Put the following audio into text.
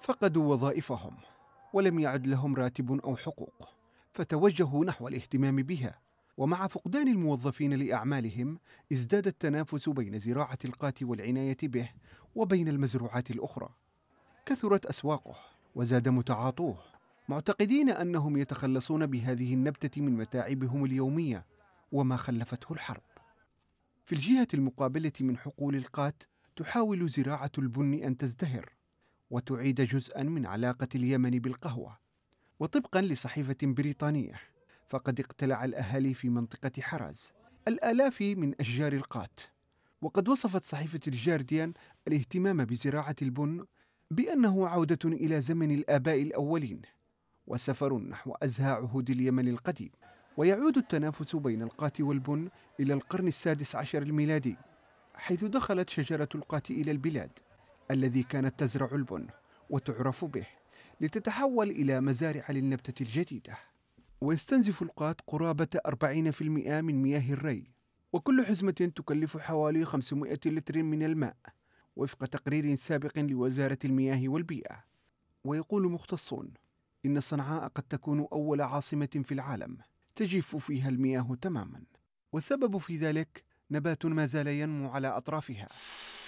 فقدوا وظائفهم ولم يعد لهم راتب او حقوق فتوجهوا نحو الاهتمام بها ومع فقدان الموظفين لاعمالهم ازداد التنافس بين زراعه القات والعنايه به وبين المزروعات الاخرى كثرت اسواقه وزاد متعاطوه معتقدين انهم يتخلصون بهذه النبته من متاعبهم اليوميه وما خلفته الحرب في الجهه المقابله من حقول القات تحاول زراعه البن ان تزدهر وتعيد جزءا من علاقة اليمن بالقهوة وطبقا لصحيفة بريطانية فقد اقتلع الأهالي في منطقة حرز الآلاف من أشجار القات وقد وصفت صحيفة الجارديان الاهتمام بزراعة البن بأنه عودة إلى زمن الآباء الأولين وسفر نحو أزهى عهود اليمن القديم ويعود التنافس بين القات والبن إلى القرن السادس عشر الميلادي حيث دخلت شجرة القات إلى البلاد الذي كانت تزرع البن وتعرف به لتتحول إلى مزارع للنبتة الجديدة ويستنزف القات قرابة 40% من مياه الري وكل حزمة تكلف حوالي 500 لتر من الماء وفق تقرير سابق لوزارة المياه والبيئة ويقول مختصون إن صنعاء قد تكون أول عاصمة في العالم تجف فيها المياه تماما والسبب في ذلك نبات ما زال ينمو على أطرافها